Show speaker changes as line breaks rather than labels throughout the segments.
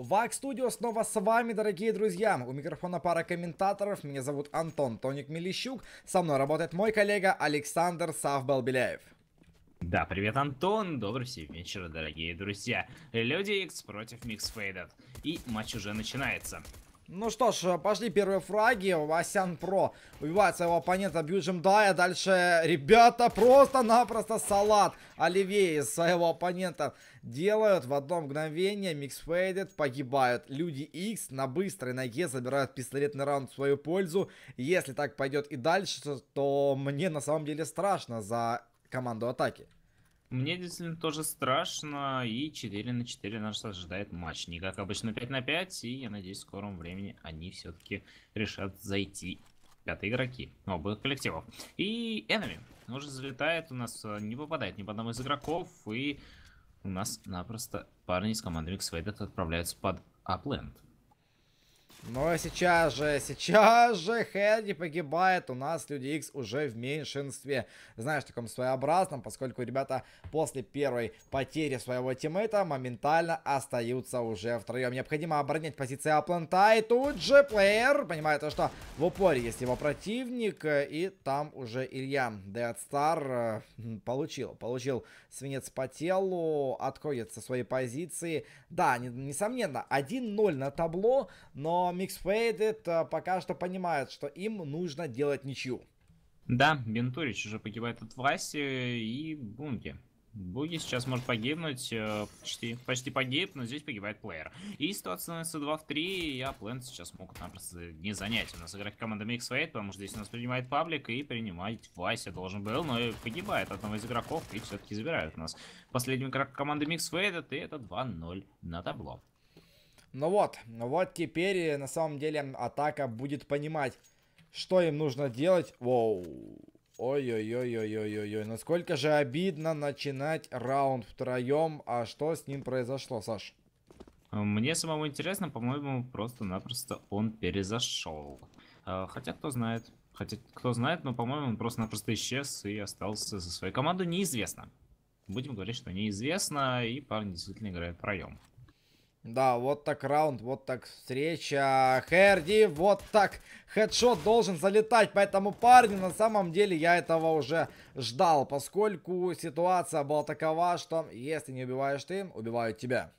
Вак Студио снова с вами, дорогие друзья. У микрофона пара комментаторов. Меня зовут Антон Тоник Мелищук. Со мной работает мой коллега Александр Савбалбеляев.
Да, привет, Антон! Добрый всем вечера, дорогие друзья! Люди X против Миксфейдед. И матч уже начинается.
Ну что ж, пошли первые фраги. Васян Про убивает своего оппонента Бьюджем Дая. Дальше, ребята, просто-напросто салат Оливей из своего оппонента делают. В одно мгновение Микс погибают. Люди X на быстрой ноге забирают пистолетный раунд в свою пользу. Если так пойдет и дальше, то мне на самом деле страшно за команду атаки.
Мне действительно тоже страшно, и 4 на 4 нас ожидает матч. Не как обычно 5 на 5, и я надеюсь, в скором времени они все-таки решат зайти. Пятые игроки обоих коллективов. И Enemy уже залетает у нас, э, не попадает ни по одному из игроков, и у нас напросто парни из команды Mixfaded отправляются под Апленд.
Но сейчас же, сейчас же Хэнди погибает. У нас Люди X уже в меньшинстве. Знаешь, таком своеобразном, поскольку ребята после первой потери своего тиммейта моментально остаются уже втроем. Необходимо оборонять позиции Апланта. И тут же плеер понимает, что в упоре есть его противник. Э, и там уже Илья Deadstar э, получил. Получил свинец по телу. откроется со своей позиции. Да, несомненно, 1-0 на табло, но Mixfaded э, пока что понимает, что им нужно делать ничью.
Да, Бентурич уже погибает от власти и Бунги. Буги сейчас может погибнуть, э, почти, почти погиб, но здесь погибает плеер. И ситуация становится 2 в 3, и Аплент сейчас могут напросто не занять. У нас играет команда Mixfade, потому что здесь у нас принимает паблик, и принимать Вася должен был, но и погибает одного из игроков, и все-таки забирают у нас. Последний игрок команды Mixfade, и это 2-0 на табло.
Ну вот, ну вот теперь э, на самом деле атака будет понимать, что им нужно делать. Воу. Ой-ой-ой-ой-ой-ой-ой. Насколько ну же обидно начинать раунд втроем. А что с ним произошло, Саш?
Э, мне самому интересно, по-моему, просто-напросто он перезашел. Э, хотя кто знает. Хотя кто знает, но, по-моему, он просто-напросто исчез и остался за своей командой неизвестно. Будем говорить, что неизвестно, и парни действительно играют проем.
Да, вот так раунд, вот так встреча. Херди, вот так хедшот должен залетать. Поэтому, парни, на самом деле я этого уже ждал, поскольку ситуация была такова, что если не убиваешь ты, убивают тебя.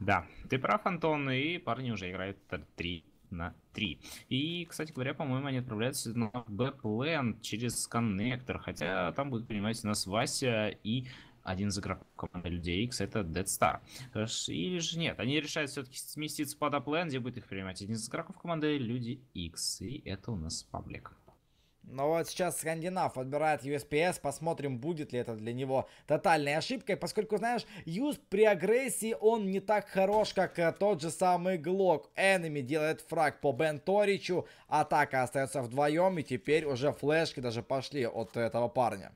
Да, ты прав, Антон, и парни уже играют 3 на 3. И, кстати говоря, по-моему, они отправляются на Бэплен через коннектор, хотя там будет, принимать нас Вася и один из игроков команды Людей X это Dead Star. Или же нет, они решают все-таки сместиться под Аплен, где будет их принимать один из игроков команды Люди X. И это у нас паблик.
Ну вот сейчас Скандинав отбирает USPS, посмотрим, будет ли это для него тотальной ошибкой, поскольку, знаешь, юз при агрессии он не так хорош, как э, тот же самый Глок. Enemy делает фраг по Бенторичу, Торичу, атака остается вдвоем, и теперь уже флешки даже пошли от этого парня.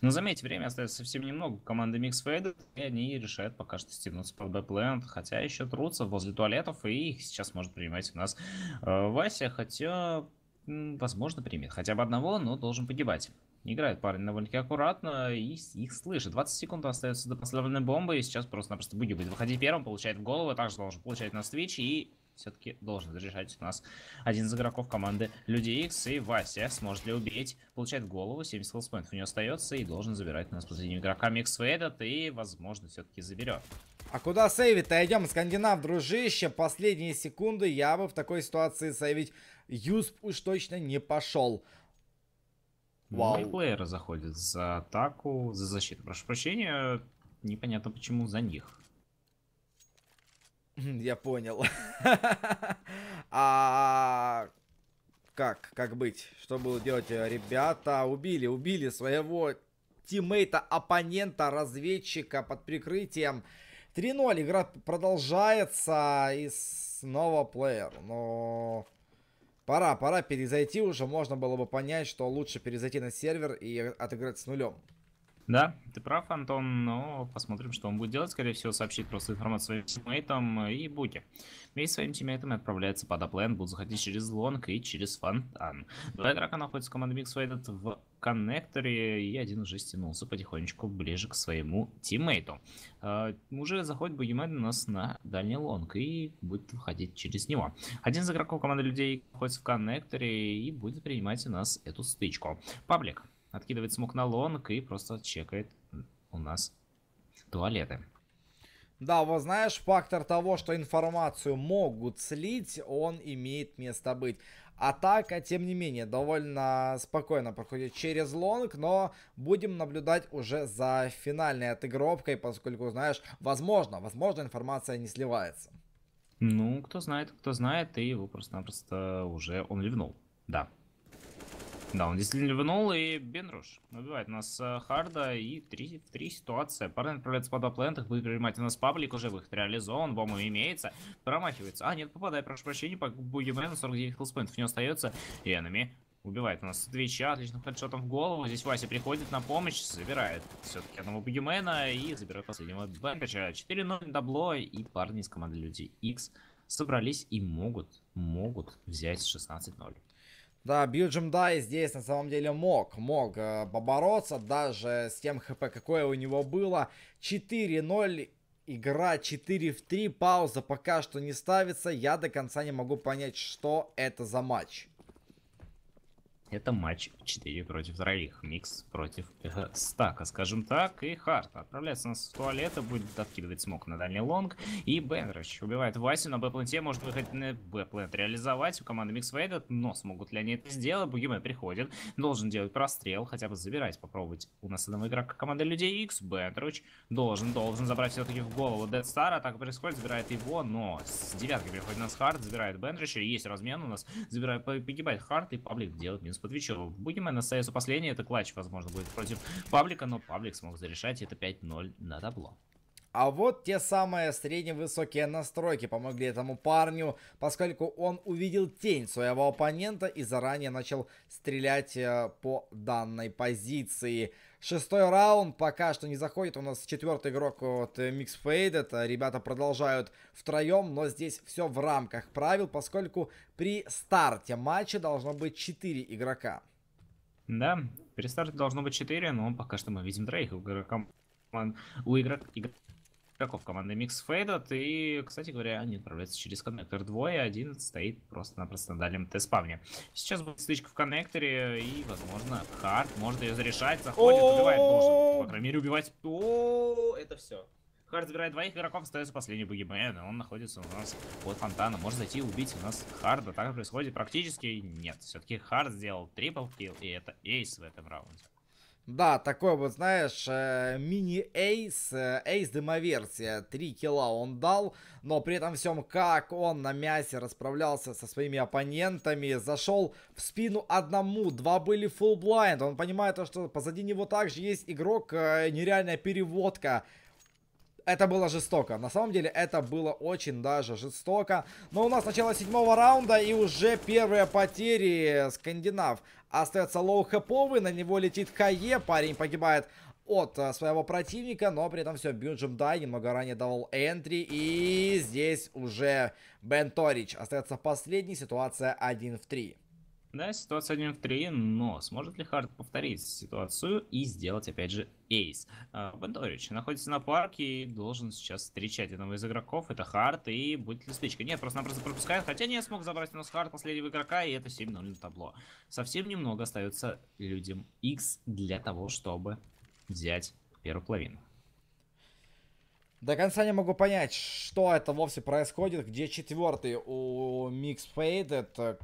Но ну, заметьте, время остается совсем немного. Команды Микс фейдит, и они решают пока что стянуться под Бэплэнд. Хотя еще трутся возле туалетов, и их сейчас может принимать у нас э, Вася. Хотя, возможно, примет хотя бы одного, но должен погибать. Играет парень довольно-таки аккуратно и их слышит. 20 секунд остается до поставленной бомбы, и сейчас просто-напросто будет выходить первым, получает в голову, также должен получать на свич, и все-таки должен заряжать у нас один из игроков команды Люди X. И Вася сможет ли убить? Получает голову, 70 хелспоинтов у него остается и должен забирать у нас последнего игрока Микс этот и, возможно, все-таки
заберет. А куда сейвить-то? Идем, Скандинав, дружище, последние секунды. Я бы в такой ситуации сейвить Юсп уж точно не пошел. Вау.
Мейплееры заходят за атаку, за защиту. Прошу прощения, непонятно почему за них.
Я понял. А как, как быть? Что будут делать? Э, ребята убили, убили своего тиммейта, оппонента, разведчика под прикрытием. 3-0, игра продолжается и снова плеер. Но пора, пора перезайти уже. Можно было бы понять, что лучше перезайти на сервер и отыграть с нулем.
Да, ты прав, Антон, но посмотрим, что он будет делать. Скорее всего, сообщить просто информацию своим тиммейтам э, и Буки. Вместе с своими тиммейтами отправляется под аплен, будут заходить через лонг и через фонтан. Два игрока находятся в команде Биг в коннекторе, и один уже стянулся потихонечку ближе к своему тиммейту. Uh, уже заходит Бугимен у нас на дальний лонг и будет выходить через него. Один из игроков команды людей находится в коннекторе и будет принимать у нас эту стычку. Паблик откидывает смог на лонг и просто чекает у нас туалеты.
Да, вот знаешь, фактор того, что информацию могут слить, он имеет место быть. Атака, тем не менее, довольно спокойно проходит через лонг, но будем наблюдать уже за финальной отыгровкой, поскольку, знаешь, возможно, возможно, информация не сливается.
Ну, кто знает, кто знает, и его просто-напросто уже он ливнул, да. Да, он действительно ливнул, и Бенруш убивает нас э, Харда, и три три ситуации. Парень отправляется под аплентах, будет принимать у нас паблик, уже выход реализован, бомба имеется, промахивается. А, нет, попадает, прошу прощения, по Бугимену 49 хилспоинтов не остается, и Энами убивает у нас Твича, отличным хедшотом в голову. Здесь Вася приходит на помощь, забирает все-таки одного Бугимена и забирает последнего Бэмпича. 4-0 дабло и парни из команды Люди X собрались и могут,
могут
взять 16-0.
Да, Бьюджим Дай здесь на самом деле мог, мог э, побороться даже с тем хп, какое у него было. 4-0, игра 4 в 3, пауза пока что не ставится. Я до конца не могу понять, что это за матч.
Это матч 4 против троих. Микс против э, стака, скажем так. И Харт отправляется нас в туалет и будет откидывать смог на дальний лонг. И Бенрич убивает Васю на Б-планте. Может выходить на Б-плант реализовать. У команды Микс войдет, но смогут ли они это сделать? Бугиме приходит. Должен делать прострел, хотя бы забирать, попробовать у нас одного игрока команды Людей X. Бенрич должен, должен забрать все-таки в голову Дед Стара. Так происходит, забирает его, но с девяткой приходит у нас Харт, забирает Бенрича. Есть размен у нас, забирает, погибает Харт и Паблик делает минус Феникс подвечу. Бугимен остается последний. Это клатч, возможно, будет против Паблика, но Паблик смог зарешать. Это 5-0 на табло.
А вот те самые средневысокие настройки помогли этому парню, поскольку он увидел тень своего оппонента и заранее начал стрелять э, по данной позиции. Шестой раунд пока что не заходит. У нас четвертый игрок от э, Mix Faded. Ребята продолжают втроем, но здесь все в рамках правил, поскольку при старте матча должно быть 4 игрока.
Да, при старте должно быть 4, но пока что мы видим троих игрокам. У игрок, игроков команды Mix Faded. И, кстати говоря, они отправляются через коннектор двое, один стоит просто-напросто на дальнем Т-спавне. Сейчас будет стычка в коннекторе, и, возможно, Харт может ее зарешать, заходит, убивает, должен, по крайней мере, убивать. это все. Хард забирает двоих игроков, остается последний бугимен, и он находится у нас под фонтаном. Может зайти и убить у нас Харда. Так происходит практически. Нет, все-таки Хард сделал трипл килл, и это эйс в этом раунде.
Да, такой вот, знаешь, э, мини-эйс, э, эйс демоверсия, 3 килла он дал, но при этом всем, как он на мясе расправлялся со своими оппонентами, зашел в спину одному, два были full blind, он понимает что позади него также есть игрок, э, нереальная переводка, это было жестоко. На самом деле, это было очень даже жестоко. Но у нас начало седьмого раунда и уже первые потери скандинав. Остается лоу-хэповый, на него летит Кае, парень погибает от э, своего противника, но при этом все, Бюджем Дай немного ранее давал энтри, и здесь уже Бен Торич. Остается последний. ситуация 1 в 3.
Да, ситуация 1 в 3, но сможет ли Харт повторить ситуацию и сделать, опять же, эйс? А, Бандорич находится на парке и должен сейчас встречать одного из игроков. Это Харт, и будет ли стычка? Нет, просто-напросто пропускает. Хотя не смог забрать у нас Харт последнего игрока, и это 7-0 на табло. Совсем немного остается людям X для того, чтобы взять первую половину.
До конца не могу понять, что это вовсе происходит, где четвертый у Mix Faded,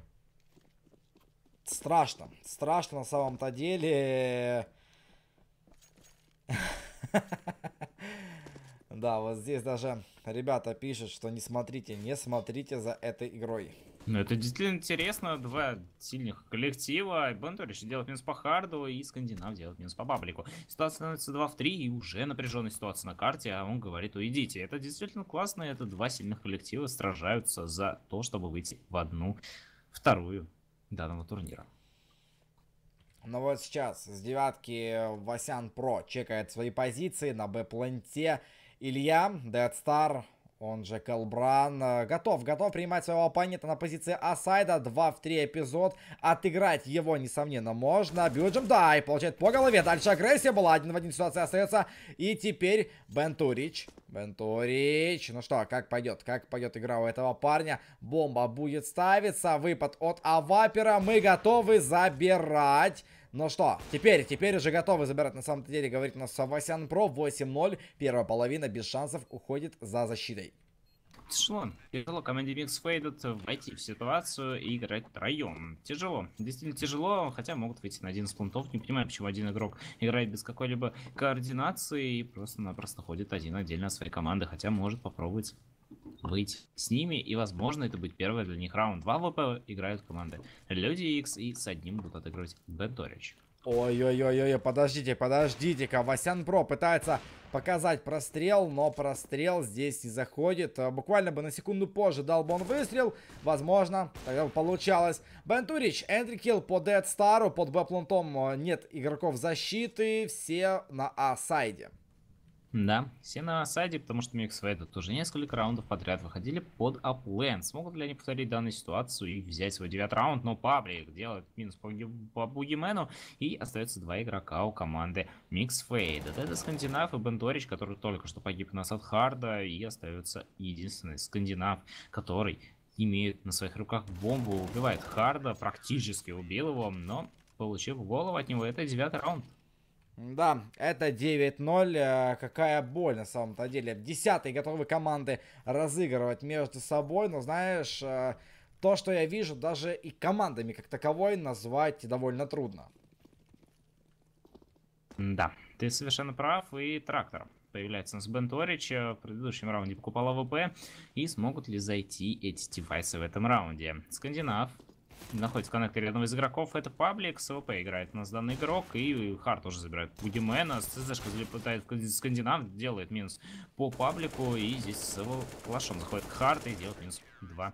страшно. Страшно на самом-то деле. Да, вот здесь даже ребята пишут, что не смотрите, не смотрите за этой игрой. Ну, это
действительно интересно. Два сильных коллектива. Бонторич делает минус по харду, и Скандинав делает минус по паблику. Ситуация становится 2 в 3, и уже напряженная ситуация на карте, а он говорит, уйдите. Это действительно классно, это два сильных коллектива сражаются за то, чтобы выйти в одну, вторую данного турнира.
Но ну вот сейчас с девятки Васян Про чекает свои позиции на Б-планте. Илья, Dead Star, он же Келбран, э, готов, готов принимать своего оппонента на позиции Асайда. 2 в 3 эпизод. Отыграть его, несомненно, можно. Бюджем да, и получает по голове. Дальше агрессия была. Один в один ситуация остается. И теперь Бентурич. Бентурич. Ну что, как пойдет? Как пойдет игра у этого парня? Бомба будет ставиться. Выпад от Авапера. Мы готовы забирать. Ну что, теперь, теперь уже готовы забирать на самом-то деле, говорит у нас Савасян Про 8-0. Первая половина без шансов уходит за защитой.
Тяжело. Тяжело команде Микс Фейдет войти в ситуацию и играть втроем. Тяжело. Действительно тяжело, хотя могут выйти на один из пунктов. Не понимаю, почему один игрок играет без какой-либо координации и просто-напросто ходит один отдельно от своей команды, хотя может попробовать быть с ними, и, возможно, это будет первое для них раунд. В АВП играют команды Люди X и с одним будут отыгрывать Бенторич.
Ой-ой-ой-ой, подождите, подождите, Васян Про пытается показать прострел, но прострел здесь не заходит. Буквально бы на секунду позже дал бы он выстрел, возможно, тогда бы получалось. Бентурич, эндрикил по Дед Стару, под Б-плантом э, нет игроков защиты, все на А-сайде.
Да, все на сайде, потому что Микс Миксвейда тоже несколько раундов подряд выходили под аплен. Смогут ли они повторить данную ситуацию и взять свой девятый раунд? Но Паблик делает минус по, по Бугимену и остается два игрока у команды Микс Миксфейда. Это Скандинав и Бендорич, который только что погиб на Садхарда и остается единственный Скандинав, который имеет на своих руках бомбу, убивает Харда, практически убил его, но получив голову от него, это девятый раунд.
Да, это 9-0. Э, какая боль на самом-то деле. Десятые готовы команды разыгрывать между собой. Но знаешь, э, то, что я вижу, даже и командами как таковой назвать довольно трудно.
Да, ты совершенно прав. И трактор появляется у нас Бен Торич. Э, в предыдущем раунде покупал АВП. И смогут ли зайти эти девайсы в этом раунде? Скандинав находится в коннекторе одного из игроков, это паблик, СВП играет у нас данный игрок, и Хар тоже забирает Будимена, СЦЗшка залетает Скандинав, делает минус по паблику, и здесь с его флашом заходит Харт и делает минус 2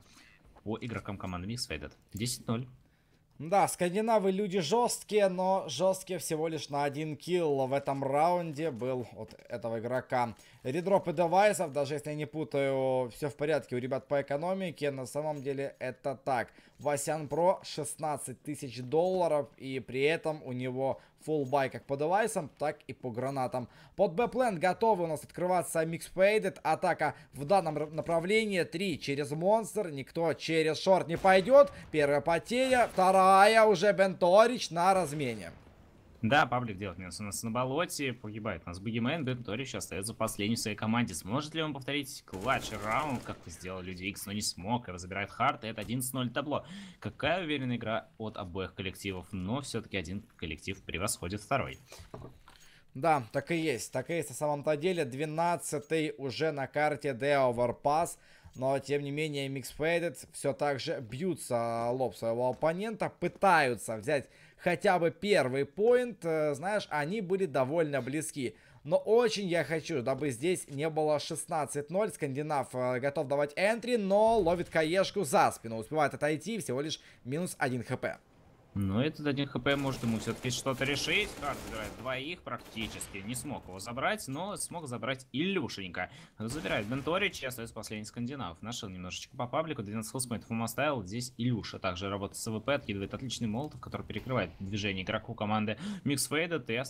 по игрокам команды Микс Фейдед. 10-0.
Да, скандинавы люди жесткие, но жесткие всего лишь на один килл в этом раунде был от этого игрока Редропы девайсов, даже если я не путаю, все в порядке у ребят по экономике. На самом деле это так. Васян Про 16 тысяч долларов и при этом у него full buy как по девайсам, так и по гранатам. Под Бэплэнд готовы у нас открываться Mix Faded. Атака в данном направлении 3 через монстр, никто через шорт не пойдет. Первая потеря, вторая уже Бенторич на размене.
Да, паблик делает минус у нас на болоте, погибает у нас Бугимен, Бенторич остается последний в своей команде. Сможет ли он повторить клатч раунд, как сделал Люди Икс, но не смог, и забирает хард. и это 11-0 табло. Какая уверенная игра от обоих коллективов, но все-таки один коллектив превосходит второй.
Да, так и есть, так и есть на самом-то деле. 12-й уже на карте The Overpass. Но, тем не менее, Mixfaded все так же бьются лоб своего оппонента, пытаются взять хотя бы первый поинт, э, знаешь, они были довольно близки. Но очень я хочу, дабы здесь не было 16-0. Скандинав э, готов давать энтри, но ловит Каешку за спину. Успевает отойти, всего лишь минус 1 хп.
Но ну, этот один хп может ему все-таки что-то решить. Карт забирает двоих практически. Не смог его забрать, но смог забрать Илюшенька. Забирает бентори, и остается последний скандинав. Нашел немножечко по паблику. 12 хелспмейтов ему оставил. Здесь Илюша. Также работает с ВП, откидывает отличный молотов, который перекрывает движение игроку команды Микс Фейда. И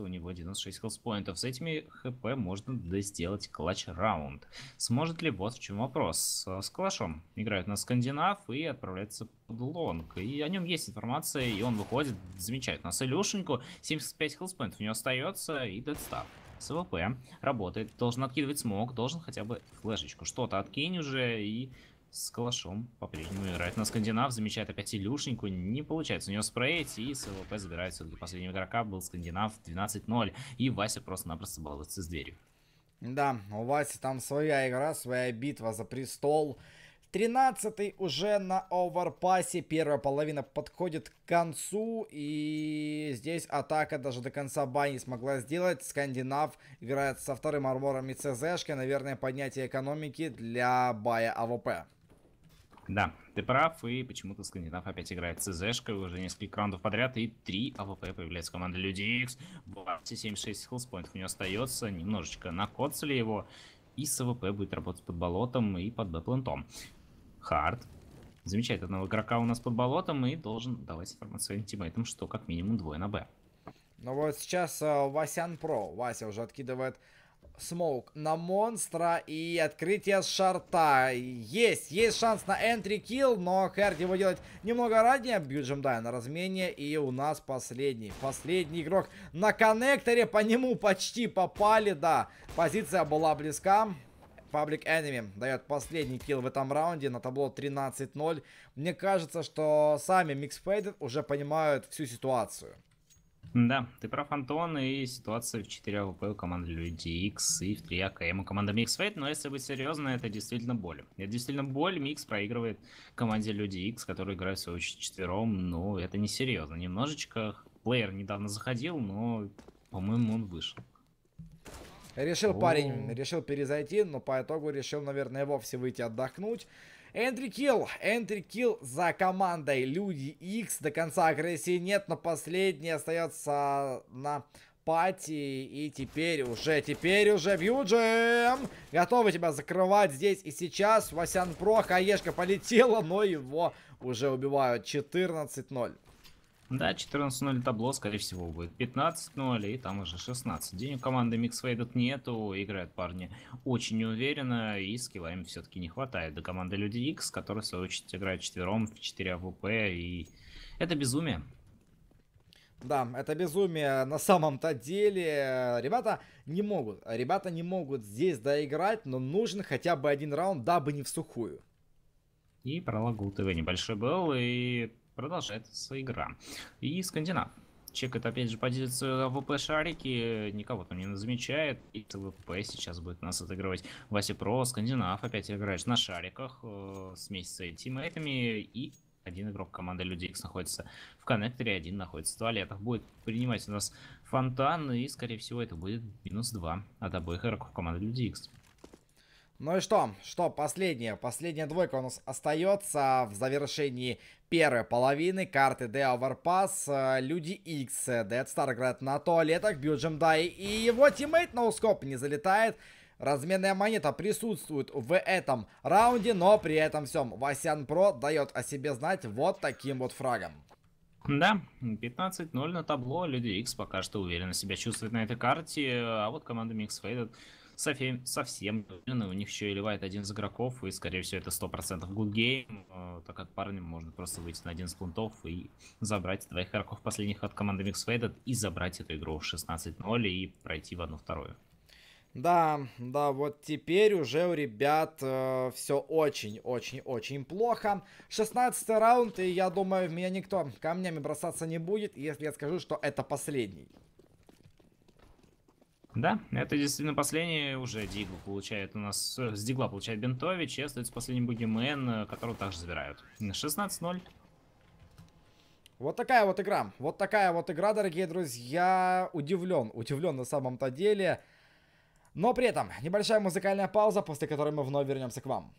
у него 96 хелспоинтов. С этими хп можно сделать клатч раунд. Сможет ли Вот В чем вопрос? С калашом играют на скандинав и отправляется лонг. И о нем есть информация, и он выходит. Замечает нас Илюшеньку. 75 хелспоинтов у него остается и дедстав. СВП работает, должен откидывать смог, должен хотя бы флешечку. Что-то откинь уже и с калашом по-прежнему играет на Скандинав, замечает опять Илюшеньку, не получается у него спреять, и СВП ЛП забирает все-таки последнего игрока, был Скандинав 12-0, и Вася просто-напросто балуется с дверью.
Да, у Васи там своя игра, своя битва за престол, 13 уже на оверпасе. Первая половина подходит к концу. И здесь атака даже до конца бай не смогла сделать. Скандинав играет со вторым армором и ЦЗшкой. Наверное, поднятие экономики для бая АВП.
Да, ты прав, и почему-то Скандинав опять играет ЦЗшкой уже несколько раундов подряд, и 3 АВП появляется команда Люди X. 76 хилспоинтов у него остается, немножечко накоцали его, и СВП будет работать под болотом и под бэплентом. Хард. Замечает одного игрока у нас под болотом и должен давать информацию своим тиммейтам, что как минимум двое на Б.
Ну вот сейчас э, Васян Про. Вася уже откидывает смоук на монстра и открытие с шарта. Есть, есть шанс на энтри килл, но Херд его делать немного ранее. Бьют Джемдай на размене и у нас последний, последний игрок на коннекторе. По нему почти попали, да. Позиция была близка. Public Enemy дает последний килл в этом раунде на табло 13-0. Мне кажется, что сами Mix уже понимают всю ситуацию. Да, ты про
Антон, и ситуация в 4 АВП у команды Люди X и в 3 АКМ у команды Mix Fate, но если быть серьезно, это действительно боль. Это действительно боль, Микс проигрывает команде Люди X, которые играют в всего четвером, Но ну, это не серьезно, немножечко. Плеер недавно заходил, но, по-моему, он вышел.
Решил О. парень, решил перезайти, но по итогу решил, наверное, вовсе выйти отдохнуть. Энтри килл, энтри килл за командой Люди X. До конца агрессии нет, но последний остается на пати. И теперь уже, теперь уже Вьюджем готовы тебя закрывать здесь и сейчас. Васян Про, хаешка полетела, но его уже убивают 14-0.
Да, 14-0 табло, скорее всего, будет 15-0, и там уже 16. День команды Миксфейдов нету, играют парни очень неуверенно, и скилла им все-таки не хватает. До команды Люди X, которые, в свою очередь, играют четвером в 4 АВП, и это безумие.
Да, это безумие на самом-то деле. Ребята не могут, ребята не могут здесь доиграть, но нужен хотя бы один раунд, дабы не в сухую.
И пролог ТВ небольшой был, и Продолжается игра. И скандинав. Чекает опять же позицию АВП шарики, никого там не замечает. И ТВП сейчас будет нас отыгрывать. Вася Про, Скандинав опять играет на шариках, э, смесь с тиммейтами. И один игрок команды Люди находится в коннекторе, один находится в туалетах. Будет принимать у нас фонтан, и скорее всего это будет минус 2 от обоих игроков команды Люди
ну и что? Что, последнее? Последняя двойка у нас остается в завершении первой половины. Карты The Overpass, э, Люди X, э, Dead Star играет на туалетах, Бьюджем Дай и его тиммейт на Ноускоп не залетает. Разменная монета присутствует в этом раунде, но при этом всем Васян Про дает о себе знать вот таким вот фрагом.
Да, 15-0 на табло, Люди X пока что уверенно себя чувствует на этой карте, а вот команда Mix Faded совсем, совсем у них еще и ливает один из игроков, и, скорее всего, это 100% good game, а так как парнем можно просто выйти на 11 пунктов и забрать двоих игроков последних от команды Mixfaded и забрать эту игру в 16-0 и пройти в одну вторую.
Да, да, вот теперь уже у ребят э, все очень-очень-очень плохо. 16 раунд, и я думаю, в меня никто камнями бросаться не будет, если я скажу, что это последний.
Да, это действительно последний уже Дигл получает у нас, э, с Дигла получает Бентович и остается последний Бугимен, э, которого также забирают. 16-0.
Вот такая вот игра, вот такая вот игра, дорогие друзья, удивлен, удивлен на самом-то деле. Но при этом небольшая музыкальная пауза, после которой мы вновь вернемся к вам.